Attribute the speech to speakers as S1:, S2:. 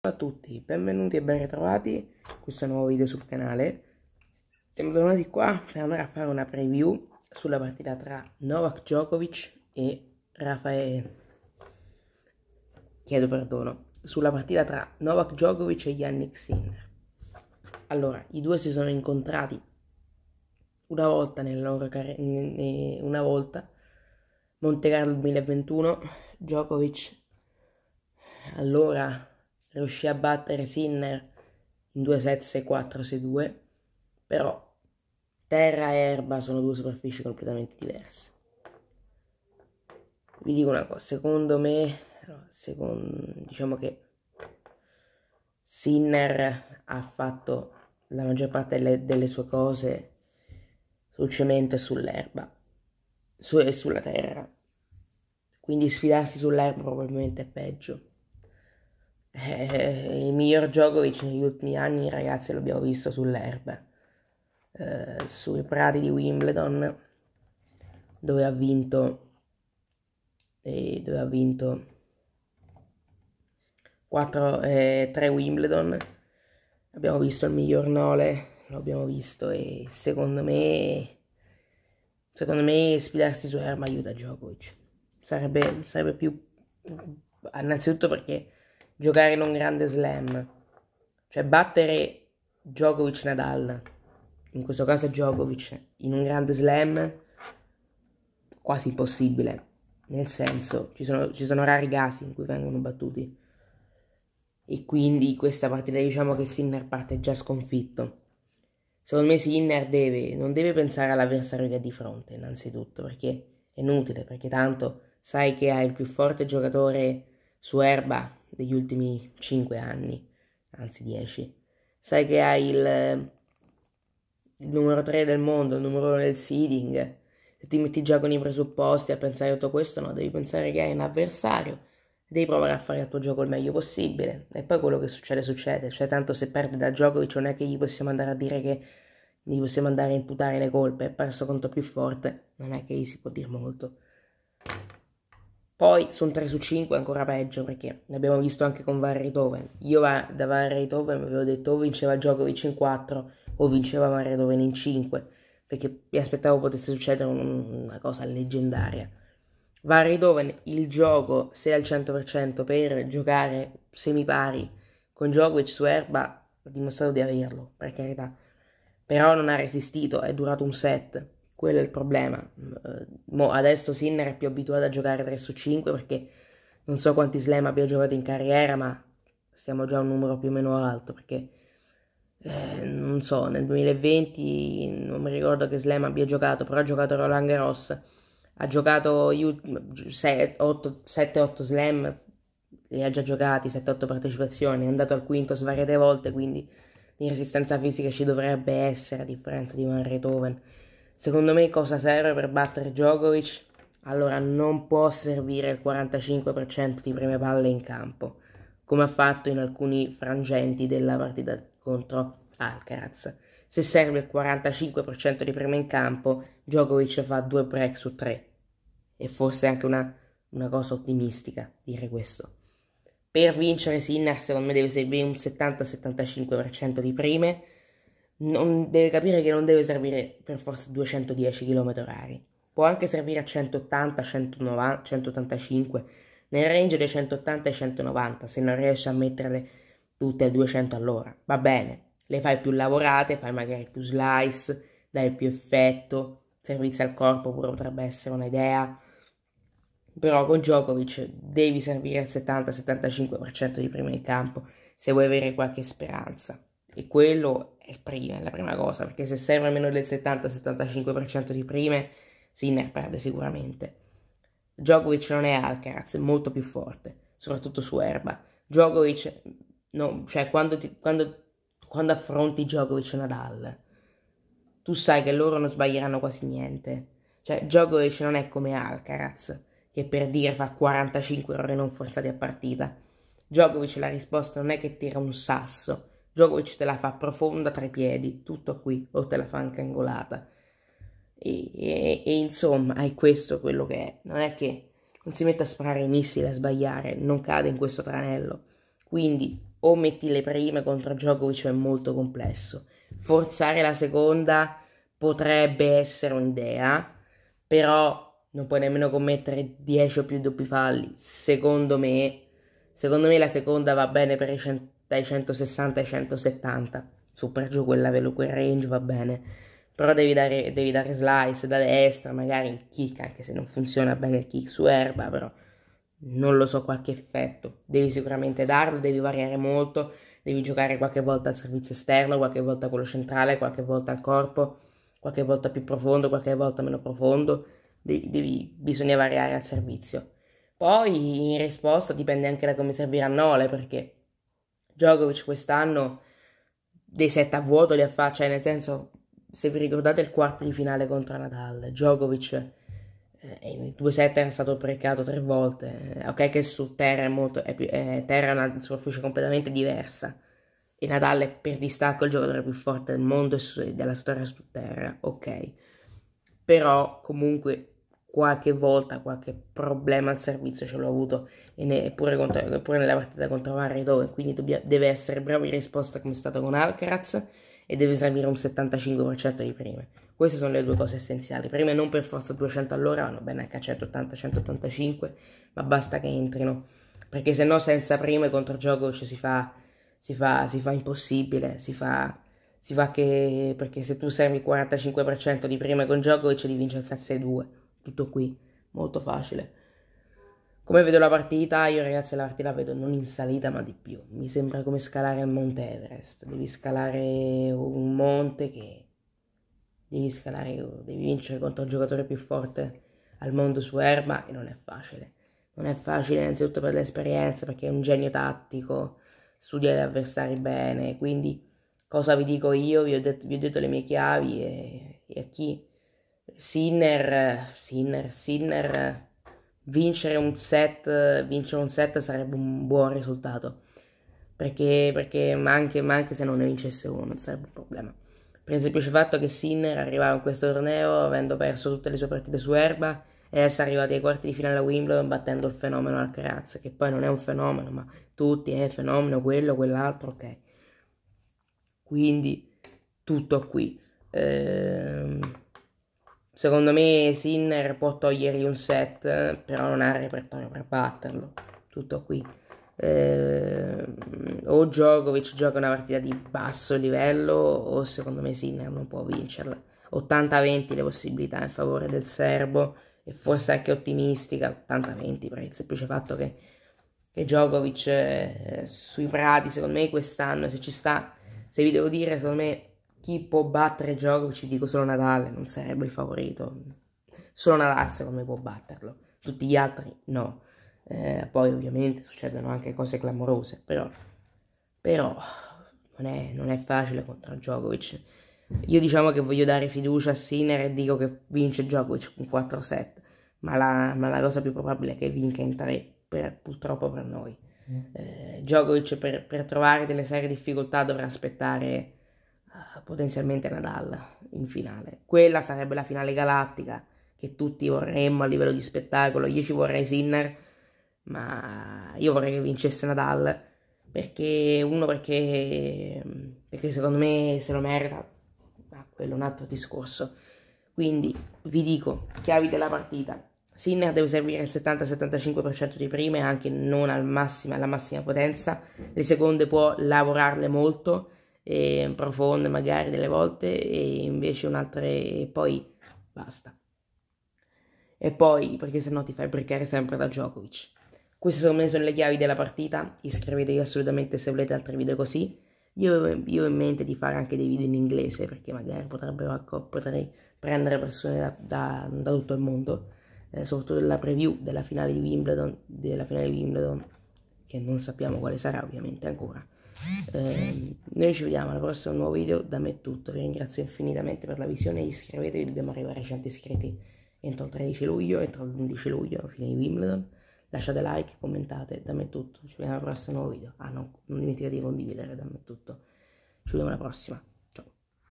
S1: Ciao a tutti, benvenuti e ben ritrovati in questo nuovo video sul canale. Siamo tornati qua per andare a fare una preview sulla partita tra Novak Djokovic e Rafael. Chiedo perdono, sulla partita tra Novak Djokovic e Yannick Sinner. Allora, i due si sono incontrati una volta nella loro carriera, una volta Monte Carlo 2021, Djokovic allora riuscì a battere Sinner in 2 set 6-4, 6-2, però terra e erba sono due superfici completamente diverse. Vi dico una cosa, secondo me, secondo, diciamo che Sinner ha fatto la maggior parte delle, delle sue cose sul cemento e sull'erba su, e sulla terra. Quindi sfidarsi sull'erba probabilmente è peggio. Eh, il miglior Djokovic negli ultimi anni, ragazzi, l'abbiamo visto sull'erba, eh, sui prati di Wimbledon, dove ha vinto, eh, dove ha vinto 4, 3 eh, Wimbledon. Abbiamo visto il miglior Nole, l'abbiamo visto e secondo me, secondo me sfidarsi su erba aiuta Djokovic. Sarebbe, sarebbe più, innanzitutto perché giocare in un grande slam, cioè battere Djokovic Nadal, in questo caso Djokovic, in un grande slam quasi impossibile, nel senso ci sono, ci sono rari casi in cui vengono battuti e quindi questa partita diciamo che Sinner parte già sconfitto. Secondo me Sinner deve, non deve pensare all'avversario che ha di fronte innanzitutto perché è inutile, perché tanto sai che hai il più forte giocatore su erba degli ultimi 5 anni, anzi 10. Sai che hai il, il numero 3 del mondo, il numero 1 del seeding. Se ti metti già con i presupposti a pensare a tutto questo, no, devi pensare che hai un avversario. Devi provare a fare il tuo gioco il meglio possibile. E poi quello che succede, succede. Cioè, tanto se perde da gioco, non è che gli possiamo andare a dire che gli possiamo andare a imputare le colpe. È perso contro più forte. Non è che gli si può dire molto. Poi sono 3 su 5, ancora peggio perché l'abbiamo visto anche con Varretoven. Io va, da Varretoven avevo detto o vinceva Djokovic in 4 o vinceva Varretoven in 5 perché mi aspettavo potesse succedere una cosa leggendaria. Varretoven il gioco, se al 100% per giocare semipari con Djokovic su erba, ha dimostrato di averlo, per carità. Però non ha resistito, è durato un set quello è il problema. Mm, eh, mo adesso Sinner è più abituato a giocare 3 su 5 perché non so quanti slam abbia giocato in carriera, ma stiamo già a un numero più o meno alto perché eh, non so, nel 2020 non mi ricordo che slam abbia giocato, però ha giocato Roland Garros, ha giocato 7-8 slam, li ha già giocati, 7-8 partecipazioni, è andato al quinto svariate volte, quindi di resistenza fisica ci dovrebbe essere a differenza di Van Retoven Secondo me cosa serve per battere Djokovic? Allora non può servire il 45% di prime palle in campo, come ha fatto in alcuni frangenti della partita contro Alcaraz. Se serve il 45% di prime in campo, Djokovic fa due break su tre. E forse è anche una, una cosa ottimistica dire questo. Per vincere Sinner secondo me deve servire un 70-75% di prime, non deve capire che non deve servire per forza 210 km/h. Può anche servire a 180, 190, 185, nel range dei 180 e 190, se non riesci a metterle tutte a 200 all'ora. Va bene, le fai più lavorate, fai magari più slice, dai più effetto, servizio al corpo pure potrebbe essere un'idea. Però con Djokovic devi servire al 70-75% di prima in campo se vuoi avere qualche speranza. E quello è prime, la prima cosa, perché se serve meno del 70-75% di prime, Sinner perde sicuramente. Djokovic non è Alcaraz, è molto più forte, soprattutto su erba. Djokovic, no, cioè quando, ti, quando, quando affronti Djokovic e Nadal, tu sai che loro non sbaglieranno quasi niente. Cioè Djokovic non è come Alcaraz, che per dire fa 45 ore non forzati a partita. Djokovic la risposta non è che tira un sasso, Djokovic te la fa profonda tra i piedi, tutto qui, o te la fa anche angolata. E, e, e insomma, è questo quello che è. Non è che non si mette a sparare i missili a sbagliare, non cade in questo tranello. Quindi o metti le prime contro Djokovic è molto complesso. Forzare la seconda potrebbe essere un'idea, però non puoi nemmeno commettere 10 o più doppi falli. Secondo me, secondo me la seconda va bene per i 100 dai 160 ai 170 super giù quella, quel range va bene però devi dare, devi dare slice da destra magari il kick anche se non funziona bene il kick su erba però non lo so qualche effetto devi sicuramente darlo devi variare molto devi giocare qualche volta al servizio esterno qualche volta quello centrale qualche volta al corpo qualche volta più profondo qualche volta meno profondo devi, devi, bisogna variare al servizio poi in risposta dipende anche da come serviranno le perché Djokovic quest'anno dei set a vuoto li ha fatti, cioè nel senso, se vi ricordate il quarto di finale contro Nadal, Djokovic eh, in due set era stato precato tre volte, eh, ok che su terra è molto, è, è, terra è una superficie completamente diversa, e Nadal è per distacco il giocatore più forte del mondo e della storia su terra, ok, però comunque qualche volta qualche problema al servizio ce l'ho avuto e neppure pure, nella partita contro Varedo e quindi dobbia, deve essere bravo in risposta come è stato con Alcaraz e deve servire un 75% di prime queste sono le due cose essenziali prime non per forza 200 all'ora vanno bene anche a 180-185 ma basta che entrino perché se no senza prime contro gioco ci si, fa, si, fa, si fa impossibile si fa si fa che perché se tu servi il 45% di prima con gioco e ce li vince il 6-2 tutto qui, molto facile. Come vedo la partita? Io ragazzi la partita la vedo non in salita ma di più. Mi sembra come scalare il monte Everest. Devi scalare un monte che devi scalare, devi vincere contro il giocatore più forte al mondo su erba e non è facile. Non è facile innanzitutto per l'esperienza perché è un genio tattico, studia gli avversari bene, quindi cosa vi dico io? Vi ho detto, vi ho detto le mie chiavi e, e a chi Sinner, Sinner, Sinner, vincere un set, vincere un set sarebbe un buon risultato. Perché, perché ma, anche, ma anche se non ne vincesse uno non sarebbe un problema. Per esempio c'è il fatto che Sinner arrivava in questo torneo avendo perso tutte le sue partite su erba e adesso è arrivato ai quarti di finale a Wimbledon battendo il fenomeno Alcaraz, che poi non è un fenomeno, ma tutti è eh, fenomeno, quello, quell'altro, ok. Quindi tutto qui. Ehm Secondo me Sinner può togliere un set, però non ha il repertorio per batterlo. Tutto qui. Eh, o Djokovic gioca una partita di basso livello o secondo me Sinner non può vincerla. 80-20 le possibilità in favore del serbo e forse anche ottimistica, 80-20 per il semplice fatto che, che Djokovic eh, sui prati secondo me quest'anno se ci sta, se vi devo dire secondo me chi può battere Djokovic, dico solo Natale, non sarebbe il favorito. Solo Natale secondo me può batterlo, tutti gli altri no. Eh, poi ovviamente succedono anche cose clamorose, però, però non, è, non, è, facile contro Djokovic. Io diciamo che voglio dare fiducia a Sinner e dico che vince Djokovic con 4 set, ma la, ma la cosa più probabile è che vinca in 3, per, purtroppo per noi. Mm. Eh, Djokovic per, per trovare delle serie difficoltà dovrà aspettare Ah, potenzialmente Nadal in finale. Quella sarebbe la finale galattica che tutti vorremmo a livello di spettacolo. Io ci vorrei Sinner, ma io vorrei che vincesse Nadal perché uno perché, perché secondo me se lo merita, ma ah, quello è un altro discorso. Quindi vi dico, chiavi della partita. Sinner deve servire il 70-75% di prime, anche non al massimo, alla massima potenza. Le seconde può lavorarle molto eh, profonde magari delle volte e invece un'altra e poi basta. E poi perché sennò ti fai breccare sempre da Djokovic. Queste secondo me sono le chiavi della partita, iscrivetevi assolutamente se volete altri video così. Io, io ho in mente di fare anche dei video in inglese perché magari potrei prendere persone da, da, da tutto il mondo, eh, soprattutto della preview della finale di Wimbledon, della finale di Wimbledon che non sappiamo quale sarà ovviamente ancora. Ehm, noi ci vediamo al prossimo nuovo video, da me è tutto, vi ringrazio infinitamente per la visione, iscrivetevi, dobbiamo arrivare a 100 iscritti entro il 13 luglio, entro l'11 luglio, fine di Wimbledon, lasciate like, commentate, da me è tutto, ci vediamo al prossimo nuovo video, ah no, non dimenticate di condividere, da me è tutto, ci vediamo alla prossima.